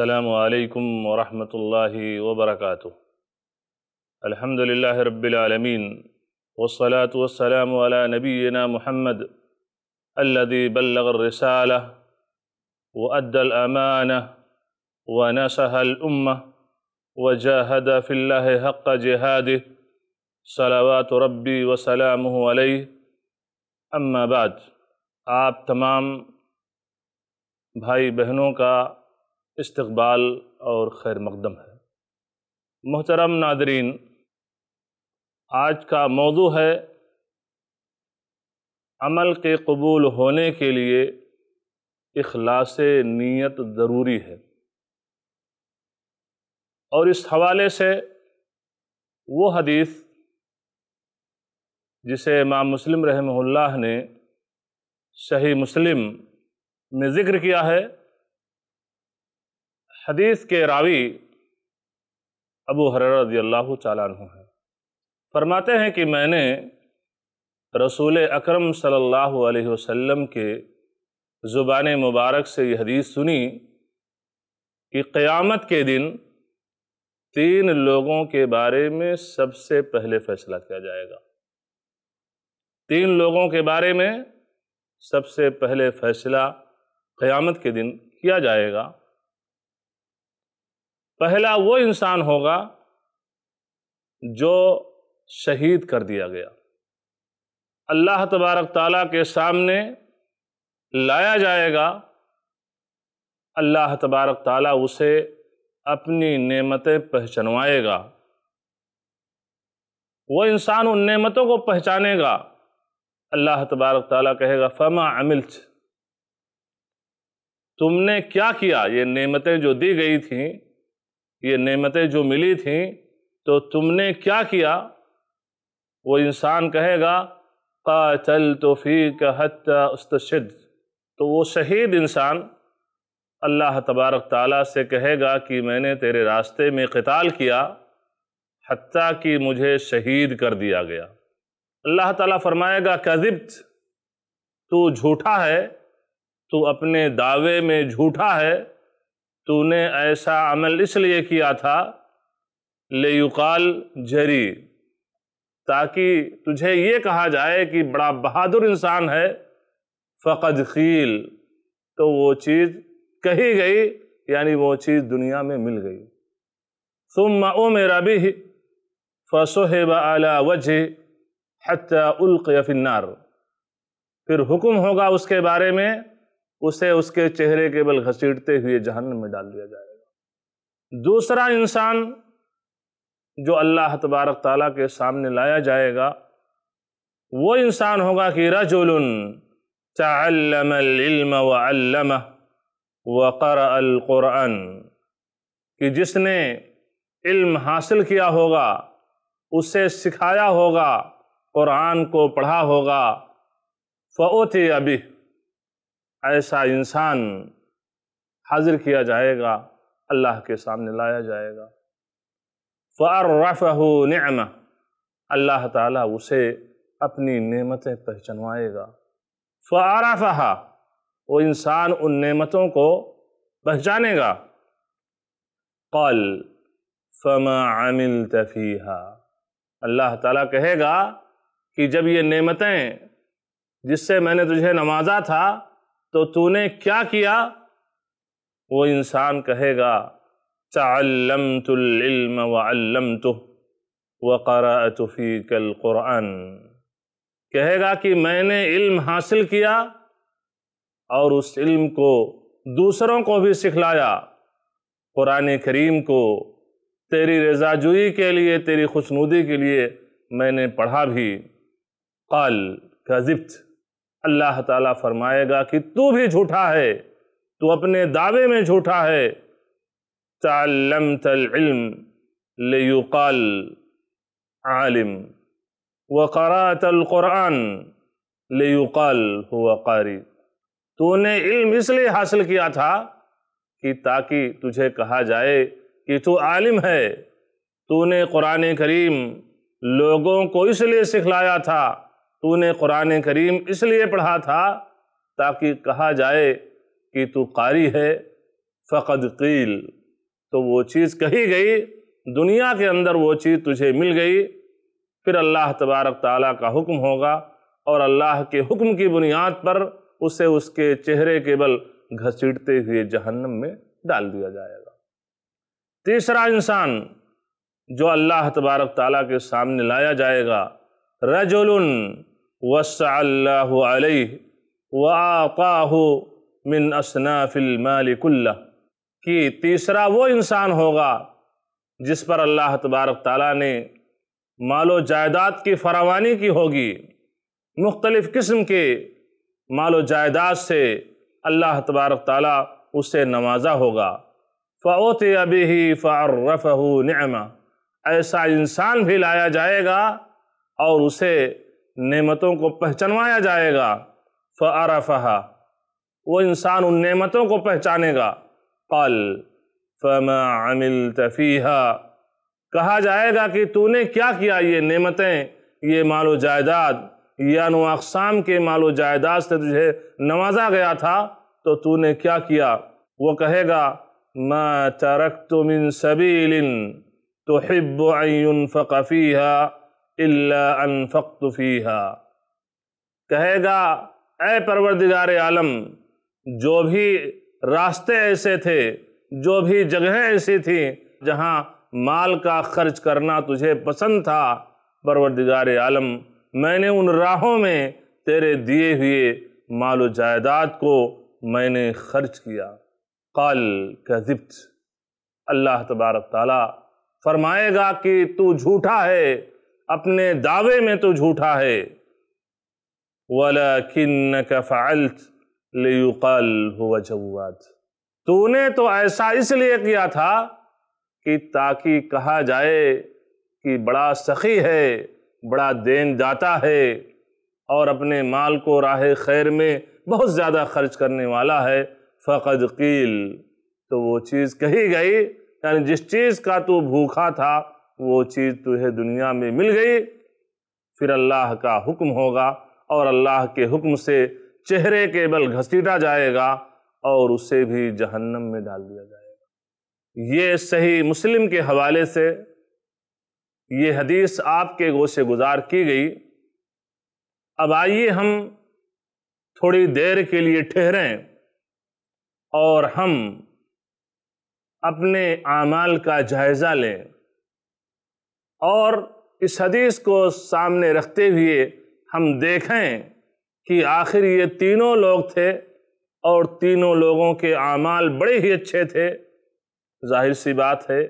السلام عليكم ورحمة الله وبركاته الحمد لله رب العالمين والصلاة والسلام على نبينا محمد الذي بلغ الرسالة وأدى الأمانة ونصح الأمة وجاهد في الله حق جهاده صلوات ربي وسلامه عليه أما بعد آپ تمام بھائی بہنوں کا इस्तबाल और खैर मकदम है मोहतरम नादरीन आज का मौजू है अमल के कबूल होने के लिए अखलास नीयत ज़रूरी है और इस हवाले से वो हदीस जिसे इमाम मुस्लिम रहमल ने सही मुस्लिम में ज़िक्र किया है हदीस के रावी अबू हर अल्लाह चालान हैं फरमाते हैं कि मैंने रसूल अकरम सल्लल्लाहु अलैहि वसल्लम के ज़ुबान मुबारक से यह हदीस सुनी कि क़यामत के दिन तीन लोगों के बारे में सबसे पहले फ़ैसला किया जाएगा तीन लोगों के बारे में सबसे पहले फ़ैसला क़यामत के दिन किया जाएगा पहला वो इंसान होगा जो शहीद कर दिया गया अल्लाह तबारक ताला के सामने लाया जाएगा अल्लाह तबारक ताला उसे अपनी नेमतें पहचानवाएगा वो इंसान उन नेमतों को पहचानेगा अल्लाह तबारक ताला कहेगा फमा अमिल्च तुमने क्या किया ये नेमतें जो दी गई थीं ये नेमतें जो मिली थीं तो तुमने क्या किया वो इंसान कहेगा कातल तोफ़ी हत्या उसद तो वो शहीद इंसान अल्लाह तबारक ताली से कहेगा कि मैंने तेरे रास्ते में कताल किया हती कि मुझे शहीद कर दिया गया अल्लाह ताला फरमाएगा कजिब्त तू झूठा है तू अपने दावे में झूठा है तूने ऐसा अमल इसलिए किया था ले युकाल जरी ताकि तुझे ये कहा जाए कि बड़ा बहादुर इंसान है फ़कद खील तो वो चीज़ कही गई यानी वो चीज़ दुनिया में मिल गई सुम मो मेरा भी फसोहेब आला वजह हत्या उल्क़ फिर हुक्म होगा उसके बारे में उसे उसके चेहरे के बल घसीटते हुए जहन्नम में डाल दिया जाएगा दूसरा इंसान जो अल्लाह तबारक ताला के सामने लाया जाएगा वो इंसान होगा कि रजुलन तल्लम वल्लम वक़र अलकुरन कि जिसने इल्म हासिल किया होगा उसे सिखाया होगा कुरान को पढ़ा होगा फोत अभी ऐसा इंसान हाजिर किया जाएगा अल्लाह के सामने लाया जाएगा फ़ारफ़ नम अल्लाह ताला उसे अपनी नेमतें पहचानवाएगा फ़ारफ़ा वो इंसान उन नेमतों को पहचानेगा कल फमा तफ़ीहा अल्लाह ताला कहेगा कि जब ये नेमतें जिससे मैंने तुझे नवाजा था तो तूने क्या किया वो इंसान कहेगा तल्लम तुल्म वम तो वक़रा तुफ़ी कल क़ुरान कहेगा कि मैंने इल्म हासिल किया और उस इल्म को दूसरों को भी सिखलाया कुरान करीम को तेरी रजाजुई के लिए तेरी खुशनुदी के लिए मैंने पढ़ा भी कल का ज़िप्त अल्लाह ताला फरमाएगा कि तू भी झूठा है तू अपने दावे में झूठा है तालम तलम लेकाल आलिम वक़ारात क़ुरान लेकाल हुआ कारी तूने इल्म इसलिए हासिल किया था कि ताकि तुझे कहा जाए कि तू आलिम है तूने कुरान करीम लोगों को इसलिए सिखलाया था तूने कुरान करीम इसलिए पढ़ा था ताकि कहा जाए कि तू कारी है फ़कद कील तो वो चीज़ कही गई दुनिया के अंदर वो चीज़ तुझे मिल गई फिर अल्लाह तबारक ताली का हुक्म होगा और अल्लाह के हुक्म की बुनियाद पर उसे उसके चेहरे के बल घसीटते हुए जहन्नम में डाल दिया जाएगा तीसरा इंसान जो अल्लाह तबारक ताली के सामने लाया जाएगा रजुल वसल्ह वाह मिन असनाफिलमालिकुल्ला कि तीसरा वो इंसान होगा जिस पर अल्लाह तबारक ताली ने मालो जायदाद की फरावानी की होगी मुख्तलिफ़ किस्म के मालो जायदाद से अल्लाह तबारक ताली उसे नवाजा होगा फ़ोत अभी ही फ़ारफ़ नमा ऐसा इंसान भी लाया जाएगा और उसे नेमतों को पहचानवाया जाएगा फ़ारफ़हा वो इंसान उन नेमतों को पहचानेगा कल फ़मिल तफ़ीहा कहा जाएगा कि तूने क्या किया ये नेमतें ये मालो जायदाद या नो अकसाम के मालो जायदाद से तुझे नवाजा गया था तो तूने क्या किया वो कहेगा मैं तरक तुमिन सबीलिन तो हिब्ब फ़ीहा फ़ीहा कहेगा ए परवरदिगार आलम जो भी रास्ते ऐसे थे जो भी जगह ऐसी थी जहाँ माल का खर्च करना तुझे पसंद था परवरदिगार आलम मैंने उन राहों में तेरे दिए हुए माल जायदाद को मैंने खर्च किया कल कजिब्त अल्लाह तबारक ताला फरमाएगा कि तू झूठा है अपने दावे में तो झूठा है वाला किन्न का तूने तो ऐसा इसलिए किया था कि ताकि कहा जाए कि बड़ा सखी है बड़ा देन दाता है और अपने माल को राह खैर में बहुत ज़्यादा खर्च करने वाला है फ़कद कील तो वो चीज़ कही गई यानी जिस चीज़ का तू भूखा था वो चीज़ तुझे दुनिया में मिल गई फिर अल्लाह का हुक्म होगा और अल्लाह के हुक्म से चेहरे के बल घसीटा जाएगा और उसे भी जहन्नम में डाल दिया जाएगा ये सही मुस्लिम के हवाले से ये हदीस आपके गोशे गुजार की गई अब आइए हम थोड़ी देर के लिए ठहरें और हम अपने आमाल का जायज़ा लें और इस हदीस को सामने रखते हुए हम देखें कि आखिर ये तीनों लोग थे और तीनों लोगों के आमाल बड़े ही अच्छे थे जाहिर सी बात है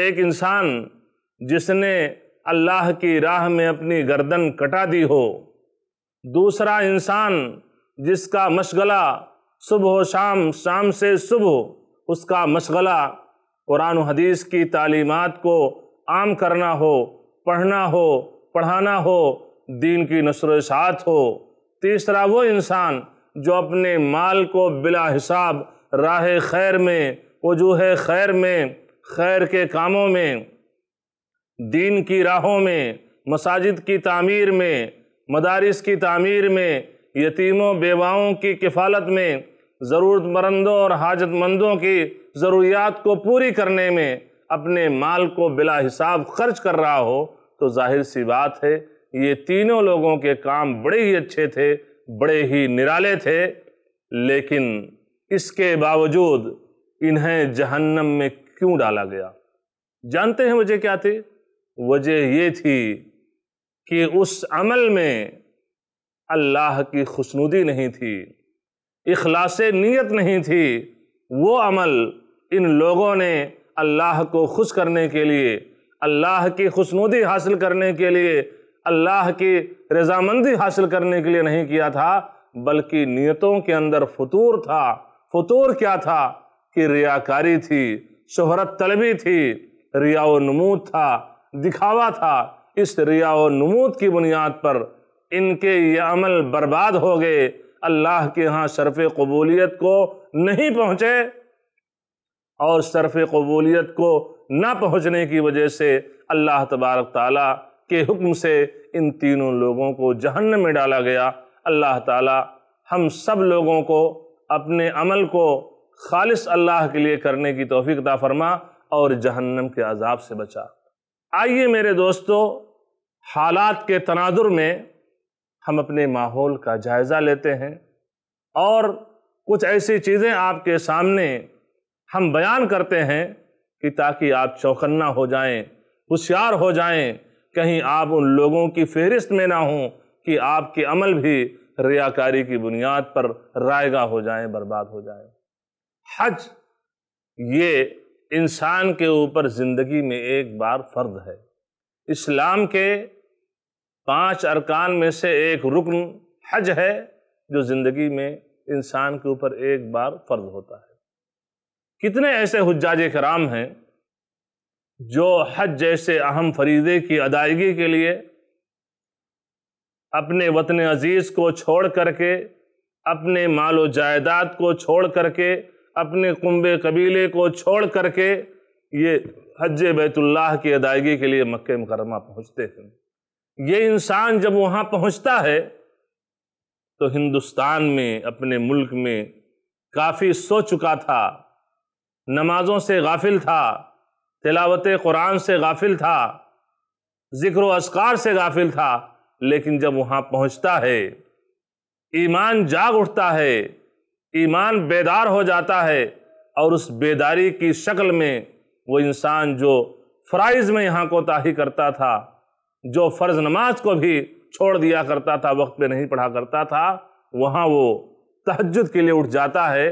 एक इंसान जिसने अल्लाह की राह में अपनी गर्दन कटा दी हो दूसरा इंसान जिसका मशगला सुबह शाम शाम से सुबह उसका मशगला कुरान हदीस की तालीमत को आम करना हो पढ़ना हो पढ़ाना हो दीन की नसर साथ हो तीसरा वो इंसान जो अपने माल को बिला हिसाब राह खैर में वजूह खैर में खैर के कामों में दीन की राहों में मसाजिद की तामीर में मदारस की तामीर में यतीमों बेवाओं की किफ़ालत में ज़रूरतमंदों और हाजतमंदों की ज़रूरियात को पूरी करने में अपने माल को बिला हिसाब खर्च कर रहा हो तो जाहिर सी बात है ये तीनों लोगों के काम बड़े ही अच्छे थे बड़े ही निराले थे लेकिन इसके बावजूद इन्हें जहन्नम में क्यों डाला गया जानते हैं वजह क्या थी वजह ये थी कि उस अमल में अल्लाह की खुशनुदी नहीं थी इखलास नीयत नहीं थी वो अमल इन लोगों ने अल्लाह को खुश करने के लिए अल्लाह की खुशनुदी हासिल करने के लिए अल्लाह की रजामंदी हासिल करने के लिए नहीं किया था बल्कि नीयतों के अंदर फतूर था फतूर क्या था कि रियाकारी थी शहरत तलबी थी रिया नमूद था दिखावा था इस रिया नमूद की बुनियाद पर इनके ये अमल बर्बाद हो गए अल्लाह के यहाँ शरफ़ कबूलियत को नहीं पहुँचे और शरफ़ कबूलियत को ना पहुँचने की वजह से अल्लाह तबारक ताली के हुक्म से इन तीनों लोगों को जहन्नम में डाला गया अल्लाह ताला हम सब लोगों को अपने अमल को खालिस अल्लाह के लिए करने की तोफ़ी फरमा और जहन्नम के अजाब से बचा आइए मेरे दोस्तों हालात के तनादुर में हम अपने माहौल का जायज़ा लेते हैं और कुछ ऐसी चीज़ें आपके सामने हम बयान करते हैं कि ताकि आप चौकन्ना हो जाएं, होशियार हो जाएं, कहीं आप उन लोगों की फहरिस्त में ना हों कि आपके अमल भी रियाकारी की बुनियाद पर रायगा हो जाएं, बर्बाद हो जाएं। हज ये इंसान के ऊपर ज़िंदगी में एक बार फ़र्द है इस्लाम के पांच अरकान में से एक रुकन हज है जो ज़िंदगी में इंसान के ऊपर एक बार फ़र्ज होता है कितने ऐसे हजाज कराम हैं जो हज जैसे अहम फरीदे की अदायगी के लिए अपने वतन अजीज़ को छोड़ करके अपने माल व जायदाद को छोड़ करके अपने कुंबे कबीले को छोड़ करके ये हज बैतुल्लाह की अदायगी के लिए मक्के मुकरमा पहुँचते हैं ये इंसान जब वहाँ पहुँचता है तो हिंदुस्तान में अपने मुल्क में काफ़ी सो चुका था नमाजों से गाफिल था तिलावत कुरान से गाफिल था ज़िक्र असकार से गाफिल था लेकिन जब वहाँ पहुँचता है ईमान जाग उठता है ईमान बेदार हो जाता है और उस बेदारी की शक्ल में वो इंसान जो फ़राइज़ में यहाँ कोताही करता था जो फ़र्ज़ नमाज को भी छोड़ दिया करता था वक्त पे नहीं पढ़ा करता था वहाँ वो तहजद के लिए उठ जाता है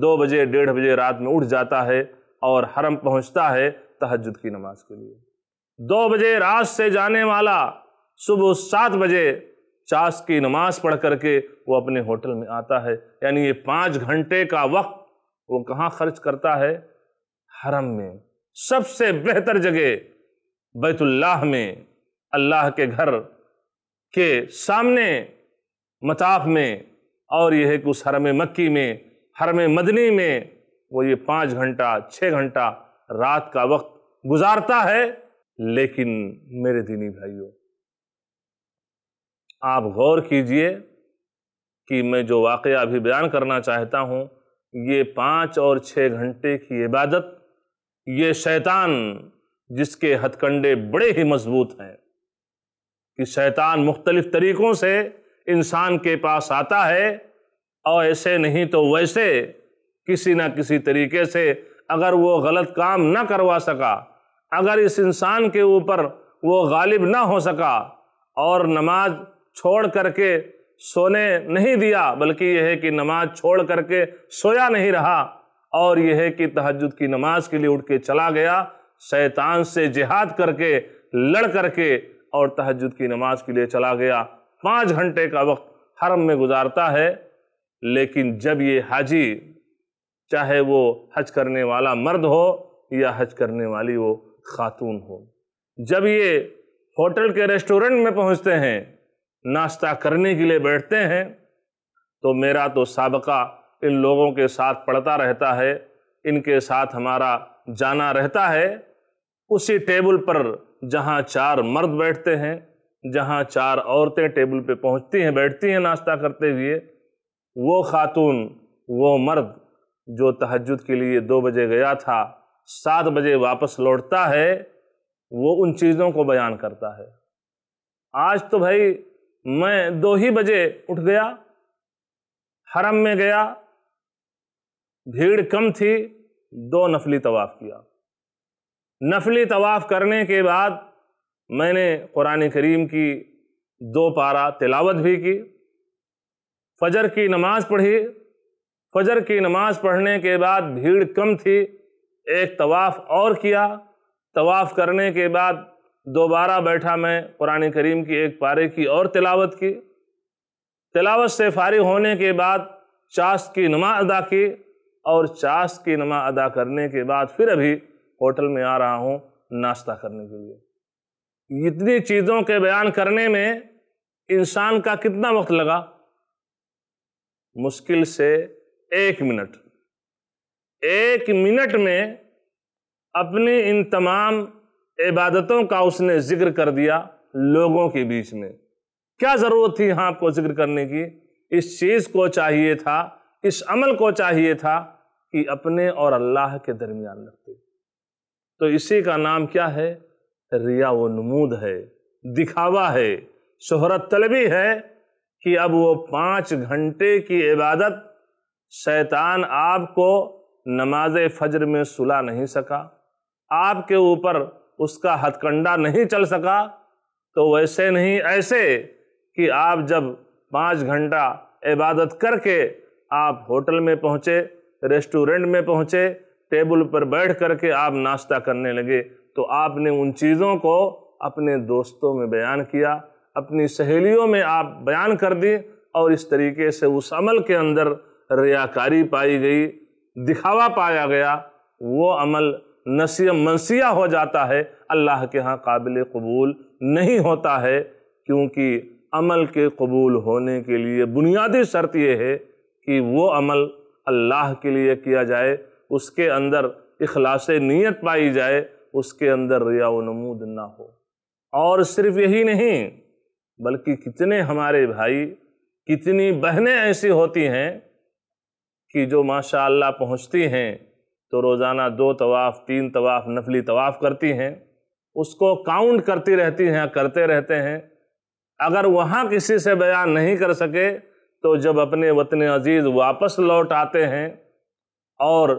दो बजे डेढ़ बजे रात में उठ जाता है और हरम पहुंचता है तहजद की नमाज के लिए दो बजे रात से जाने वाला सुबह सात बजे चाश की नमाज पढ़ करके वो अपने होटल में आता है यानी ये पाँच घंटे का वक्त वो कहाँ खर्च करता है हरम में सबसे बेहतर जगह बैतुल्लाह में अल्लाह के घर के सामने मताफ में और यह है कि उस हरम मक्की में हर में मदनी में वो ये पाँच घंटा छः घंटा रात का वक्त गुजारता है लेकिन मेरे दीनी भाइयों आप गौर कीजिए कि मैं जो वाक़ अभी बयान करना चाहता हूँ ये पाँच और छः घंटे की इबादत ये शैतान जिसके हथकंडे बड़े ही मजबूत हैं कि शैतान मुख्तलिफ़ तरीक़ों से इंसान के पास आता है और ऐसे नहीं तो वैसे किसी ना किसी तरीके से अगर वो गलत काम ना करवा सका अगर इस इंसान के ऊपर वो गालिब ना हो सका और नमाज छोड़ करके सोने नहीं दिया बल्कि यह है कि नमाज छोड़ करके सोया नहीं रहा और यह है कि तहजद की नमाज के लिए उठ के चला गया शैतान से जिहाद करके लड़ करके और तहजद की नमाज के लिए चला गया पाँच घंटे का वक्त हरम में गुजारता है लेकिन जब ये हाजी चाहे वो हज करने वाला मर्द हो या हज करने वाली वो खातून हो जब ये होटल के रेस्टोरेंट में पहुंचते हैं नाश्ता करने के लिए बैठते हैं तो मेरा तो सबका इन लोगों के साथ पड़ता रहता है इनके साथ हमारा जाना रहता है उसी टेबल पर जहाँ चार मर्द बैठते हैं जहाँ चार औरतें टेबल पे पहुँचती हैं बैठती हैं नाश्ता करते हुए वो ख़ातून वो मर्द जो तहजद के लिए दो बजे गया था सात बजे वापस लौटता है वो उन चीज़ों को बयान करता है आज तो भाई मैं दो ही बजे उठ गया हरम में गया भीड़ कम थी दो नफली तवाफ़ किया नफली तवाफ़ करने के बाद मैंने कुरान करीम की दो पारा तिलावत भी की फजर की नमाज पढ़ी फजर की नमाज पढ़ने के बाद भीड़ कम थी एक तवाफ़ और किया तवाफ़ करने के बाद दोबारा बैठा मैं कुरान करीम की एक पारे की और तिलावत की तिलावत से फारिग होने के बाद चाश की नमाज अदा की और चाश की नमा अदा करने के बाद फिर अभी होटल में आ रहा हूँ नाश्ता करने के लिए इतनी चीज़ों के बयान करने में इंसान का कितना वक्त लगा मुश्किल से एक मिनट एक मिनट में अपनी इन तमाम इबादतों का उसने जिक्र कर दिया लोगों के बीच में क्या ज़रूरत थी यहाँ आपको जिक्र करने की इस चीज़ को चाहिए था इस अमल को चाहिए था कि अपने और अल्लाह के दरमियान रखते तो इसी का नाम क्या है रिया व नमूद है दिखावा है शोहरत तलबी है कि अब वो पाँच घंटे की इबादत शैतान आपको नमाज फजर में सुला नहीं सका आपके ऊपर उसका हथकंडा नहीं चल सका तो वैसे नहीं ऐसे कि आप जब पाँच घंटा इबादत करके आप होटल में पहुँचे रेस्टोरेंट में पहुँचे टेबल पर बैठ करके आप नाश्ता करने लगे तो आपने उन चीज़ों को अपने दोस्तों में बयान किया अपनी सहेलियों में आप बयान कर दी और इस तरीके से उस अमल के अंदर रियाकारी पाई गई दिखावा पाया गया वो अमल नसिय मनसिया हो जाता है अल्लाह के यहाँ काबिल कबूल नहीं होता है क्योंकि अमल के कबूल होने के लिए बुनियादी शर्त यह है कि वो अमल अल्लाह के लिए किया जाए उसके अंदर अखलास नीयत पाई जाए उसके अंदर रिया नमूद ना हो और सिर्फ यही नहीं बल्कि कितने हमारे भाई कितनी बहनें ऐसी होती हैं कि जो माशा पहुंचती पहुँचती हैं तो रोज़ाना दो तवाफ़ तीन तवाफ़ नफली तवाफ़ करती हैं उसको काउंट करती रहती हैं करते रहते हैं अगर वहाँ किसी से बयान नहीं कर सके तो जब अपने वतन अजीज़ वापस लौट आते हैं और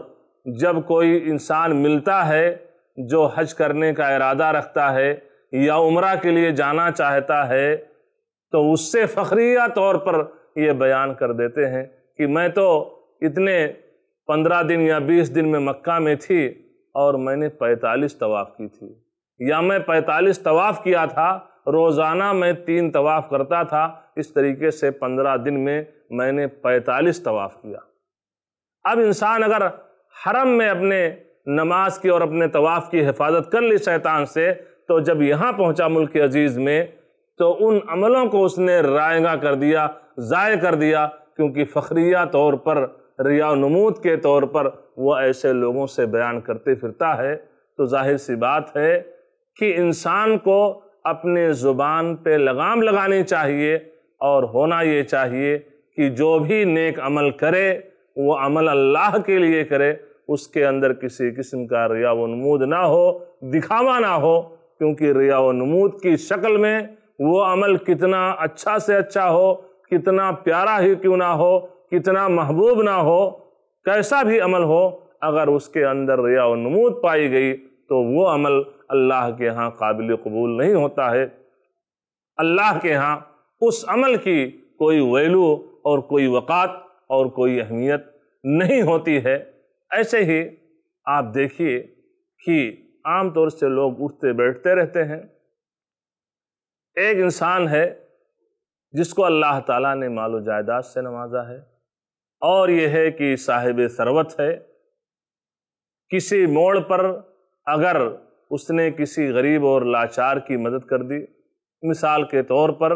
जब कोई इंसान मिलता है जो हज करने का इरादा रखता है या उम्र के लिए जाना चाहता है तो उससे फ़्रिया तौर पर ये बयान कर देते हैं कि मैं तो इतने पंद्रह दिन या बीस दिन में मक्का में थी और मैंने पैंतालीस तवाफ़ की थी या मैं पैंतालीस तवाफ़ किया था रोज़ाना मैं तीन तवाफ़ करता था इस तरीके से पंद्रह दिन में मैंने पैंतालीस तवाफ़ किया अब इंसान अगर हरम में अपने नमाज की और अपने तवाफ़ की हिफाजत कर ली शैतान से तो जब यहाँ पहुँचा मुल्क अजीज़ में तो उन अमलों को उसने रायगा कर दिया ज़ाय कर दिया क्योंकि फ़खरिया तौर पर रिया नमूद के तौर पर वह ऐसे लोगों से बयान करते फिरता है तो जाहिर सी बात है कि इंसान को अपने ज़ुबान पे लगाम लगानी चाहिए और होना ये चाहिए कि जो भी नेक अमल करे वो अमल अल्लाह के लिए करे उसके अंदर किसी किस्म का रिया व नमूद ना हो दिखावा ना हो क्योंकि रिया व नमूद की शक्ल में वो अमल कितना अच्छा से अच्छा हो कितना प्यारा ही क्यों ना हो कितना महबूब ना हो कैसा भी अमल हो अगर उसके अंदर रिया और नमूद पाई गई तो वो अमल अल्लाह के यहाँ काबिल कबूल नहीं होता है अल्लाह के यहाँ उस अमल की कोई वैल्यू और कोई वक़ात और कोई अहमियत नहीं होती है ऐसे ही आप देखिए कि आम तौर से लोग उठते बैठते रहते हैं एक इंसान है जिसको अल्लाह ताला ने मालो जायदाद से नवाजा है और यह है कि साहिब सरवत है किसी मोड़ पर अगर उसने किसी गरीब और लाचार की मदद कर दी मिसाल के तौर पर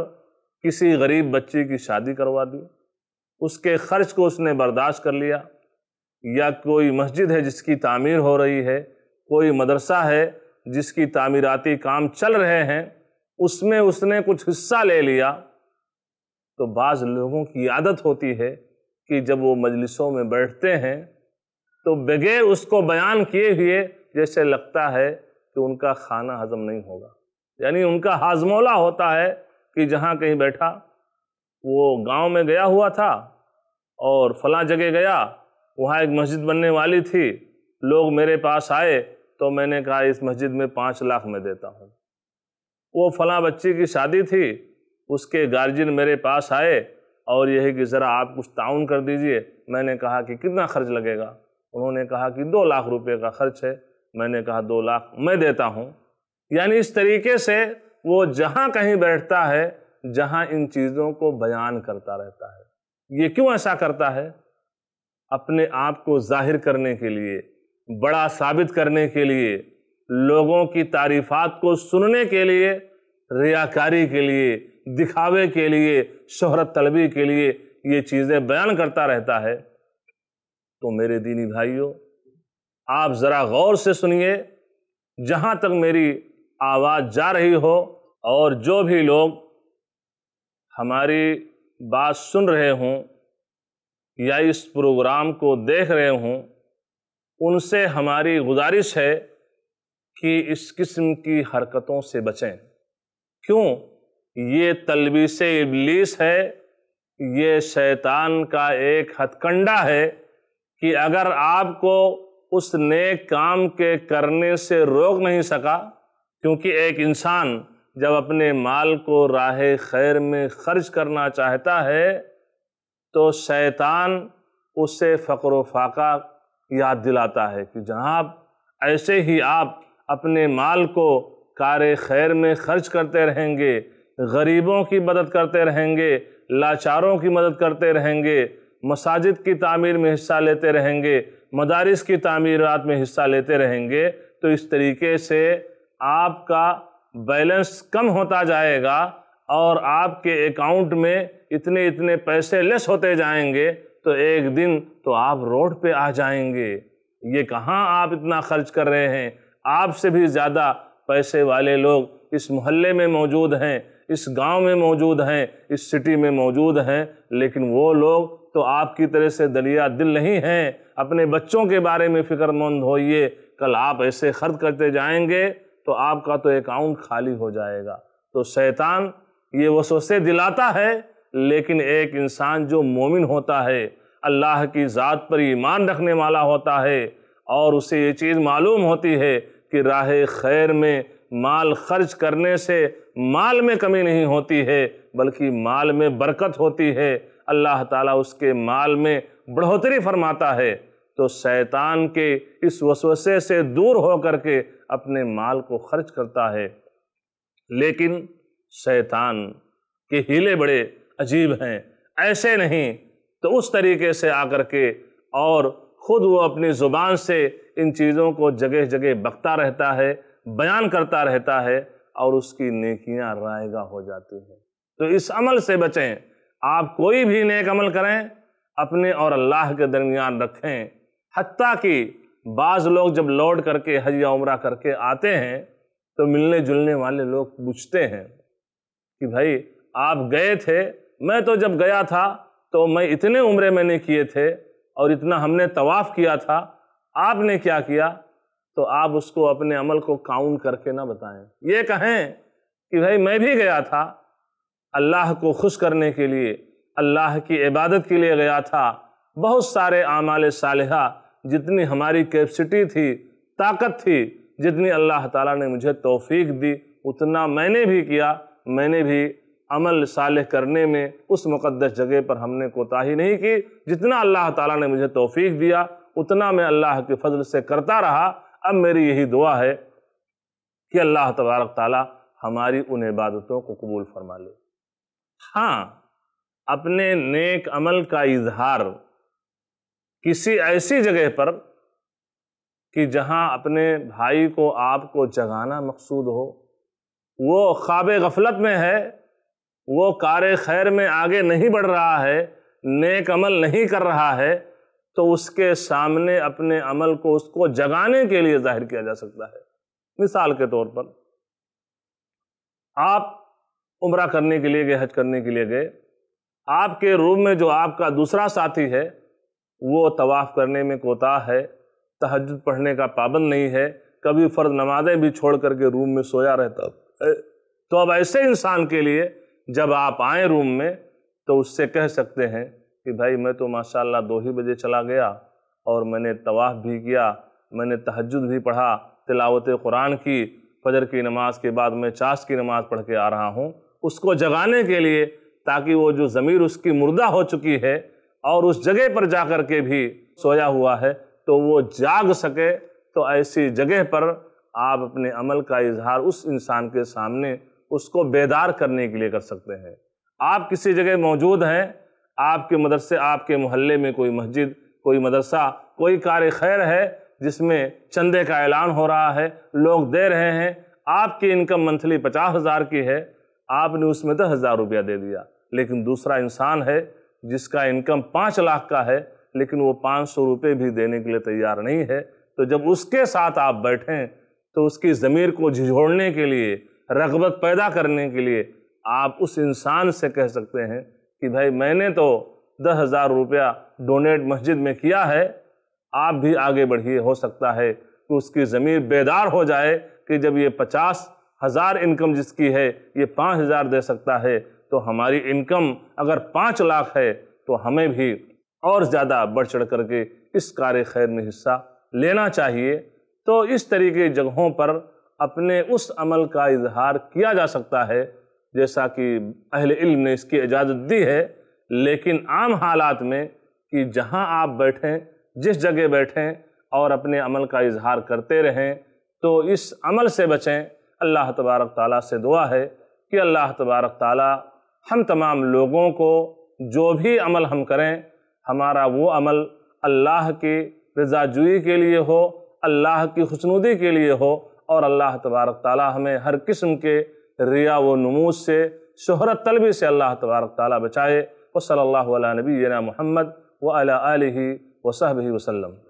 किसी गरीब बच्चे की शादी करवा दी उसके खर्च को उसने बर्दाश्त कर लिया या कोई मस्जिद है जिसकी तामीर हो रही है कोई मदरसा है जिसकी तामीराती काम चल रहे हैं उसमें उसने कुछ हिस्सा ले लिया तो बाज़ लोगों की आदत होती है कि जब वो मजलिसों में बैठते हैं तो बगैर उसको बयान किए हुए जैसे लगता है कि उनका खाना हजम नहीं होगा यानी उनका हाजमौला होता है कि जहाँ कहीं बैठा वो गांव में गया हुआ था और फलां जगह गया वहाँ एक मस्जिद बनने वाली थी लोग मेरे पास आए तो मैंने कहा इस मस्जिद में पाँच लाख में देता हूँ वो फला बच्ची की शादी थी उसके गार्जियन मेरे पास आए और यही कि ज़रा आप कुछ ताउन कर दीजिए मैंने कहा कि कितना खर्च लगेगा उन्होंने कहा कि दो लाख रुपए का खर्च है मैंने कहा दो लाख मैं देता हूँ यानी इस तरीके से वो जहाँ कहीं बैठता है जहाँ इन चीज़ों को बयान करता रहता है ये क्यों ऐसा करता है अपने आप को जाहिर करने के लिए बड़ा साबित करने के लिए लोगों की तारीफात को सुनने के लिए रियाकारी के लिए दिखावे के लिए शहरत तलबी के लिए ये चीज़ें बयान करता रहता है तो मेरे दीनी भाइयों आप ज़रा गौर से सुनिए जहाँ तक मेरी आवाज़ जा रही हो और जो भी लोग हमारी बात सुन रहे हों या इस प्रोग्राम को देख रहे हों उनसे हमारी गुजारिश है कि इस किस्म की हरकतों से बचें क्यों ये तलबी से इबलीस है ये शैतान का एक हथकंडा है कि अगर आपको उस नेक काम के करने से रोक नहीं सका क्योंकि एक इंसान जब अपने माल को राह खैर में खर्च करना चाहता है तो शैतान उसे फ़क्र फाका याद दिलाता है कि जनाब ऐसे ही आप अपने माल को कार खैर में खर्च करते रहेंगे गरीबों की मदद करते रहेंगे लाचारों की मदद करते रहेंगे मसाजिद की तामीर में हिस्सा लेते रहेंगे मदारस की तामीरत में हिस्सा लेते रहेंगे तो इस तरीके से आपका बैलेंस कम होता जाएगा और आपके अकाउंट में इतने इतने पैसे लेस होते जाएंगे तो एक दिन तो आप रोड पे आ जाएंगे ये कहाँ आप इतना खर्च कर रहे हैं आपसे भी ज़्यादा पैसे वाले लोग इस मोहल्ले में मौजूद हैं इस गांव में मौजूद हैं इस सिटी में मौजूद हैं लेकिन वो लोग तो आपकी तरह से दलिया दिल नहीं हैं अपने बच्चों के बारे में फ़िक्रमंद होइए कल आप ऐसे खर्च करते जाएंगे तो आपका तो अकाउंट खाली हो जाएगा तो शैतान ये वसोसे दिलाता है लेकिन एक इंसान जो मोमिन होता है अल्लाह की ज़ात पर ईमान रखने वाला होता है और उसे ये चीज़ मालूम होती है कि राह खैर में माल खर्च करने से माल में कमी नहीं होती है बल्कि माल में बरकत होती है अल्लाह ताला उसके माल में बढ़ोतरी फरमाता है तो शैतान के इस वसवसे से दूर होकर के अपने माल को खर्च करता है लेकिन शैतान के हीले बड़े अजीब हैं ऐसे नहीं तो उस तरीके से आकर के और खुद वो अपनी ज़ुबान से इन चीज़ों को जगह जगह बकता रहता है बयान करता रहता है और उसकी नेकियां रायगा हो जाती हैं तो इस अमल से बचें आप कोई भी नेक अमल करें अपने और अल्लाह के दरमियान रखें हती कि बाज़ लोग जब लौट करके हज या उम्र करके आते हैं तो मिलने जुलने वाले लोग पूछते हैं कि भाई आप गए थे मैं तो जब गया था तो मैं इतने उम्र मैंने किए थे और इतना हमने तवाफ़ किया था आपने क्या किया तो आप उसको अपने अमल को काउंट करके ना बताएं ये कहें कि भाई मैं भी गया था अल्लाह को खुश करने के लिए अल्लाह की इबादत के लिए गया था बहुत सारे आमाल सालहा जितनी हमारी कैपेसिटी थी ताकत थी जितनी अल्लाह ताला ने मुझे तौफीक दी उतना मैंने भी किया मैंने भी अमल साल करने में उस मुक़दस जगह पर हमने कोताही नहीं की जितना अल्लाह ताला ने मुझे तोफ़ी दिया उतना मैं अल्लाह के फजल से करता रहा अब मेरी यही दुआ है कि अल्लाह तबारक ताला हमारी उन इबादतों को कबूल फरमा ले हाँ अपने नेक अमल का इजहार किसी ऐसी जगह पर कि जहाँ अपने भाई को आपको जगाना मकसूद हो वो ख्वाब गफलत में है वो कार खैर में आगे नहीं बढ़ रहा है नेक अमल नहीं कर रहा है तो उसके सामने अपने अमल को उसको जगाने के लिए जाहिर किया जा सकता है मिसाल के तौर पर आप उम्र करने के लिए गए हज करने के लिए गए आपके रूम में जो आपका दूसरा साथी है वो तवाफ़ करने में कोताह है तहज पढ़ने का पाबंद नहीं है कभी फ़र्ज नमाजें भी छोड़ करके रूम में सोया रहता तो अब ऐसे इंसान के लिए जब आप आए रूम में तो उससे कह सकते हैं कि भाई मैं तो माशाल्लाह दो ही बजे चला गया और मैंने तवाफ़ भी किया मैंने तहजद भी पढ़ा तिलावत कुरान की फजर की नमाज के बाद मैं चाश की नमाज़ पढ़ के आ रहा हूँ उसको जगाने के लिए ताकि वो जो ज़मीर उसकी मुर्दा हो चुकी है और उस जगह पर जा कर के भी सोया हुआ है तो वो जाग सके तो ऐसी जगह पर आप अपने अमल का इजहार उस इंसान के सामने उसको बेदार करने के लिए कर सकते हैं आप किसी जगह मौजूद हैं आपके मदरसे आपके मोहल्ले में कोई मस्जिद कोई मदरसा कोई कार खैर है जिसमें चंदे का ऐलान हो रहा है लोग दे रहे हैं आपकी इनकम मंथली पचास हज़ार की है आपने उसमें दस हज़ार रुपया दे दिया लेकिन दूसरा इंसान है जिसका इनकम पाँच लाख का है लेकिन वो पाँच सौ रुपये भी देने के लिए तैयार नहीं है तो जब उसके साथ आप बैठें तो उसकी ज़मीर को झिझोड़ने के लिए रगबत पैदा करने के लिए आप उस इंसान से कह सकते हैं कि भाई मैंने तो दस हज़ार रुपया डोनेट मस्जिद में किया है आप भी आगे बढ़िए हो सकता है कि उसकी ज़मीर बेदार हो जाए कि जब ये पचास हज़ार इनकम जिसकी है ये पाँच हज़ार दे सकता है तो हमारी इनकम अगर पाँच लाख है तो हमें भी और ज़्यादा बढ़ चढ़ करके इस कार्य खैर में हिस्सा लेना चाहिए तो इस तरीके जगहों पर अपने उस अमल का इजहार किया जा सकता है जैसा कि अहल इल्म ने इसकी इजाज़त दी है लेकिन आम हालात में कि जहां आप बैठें जिस जगह बैठें और अपने अमल का इजहार करते रहें तो इस अमल से बचें अल्लाह तबारक ताला से दुआ है कि अल्लाह तबारक ताला हम तमाम लोगों को जो भी अमल हम करें हमारा वो अमल अल्लाह की रजाजुई के लिए हो अल्लाह की खुशनुदी के लिए हो और अल्लाह तबारक ताली हमें हर किस्म के रिया व नमूज से शहरत तलबी से अल्लाह तबारक ताली बचाए व सल्ला नबीना महमद व अला वसहब वसलम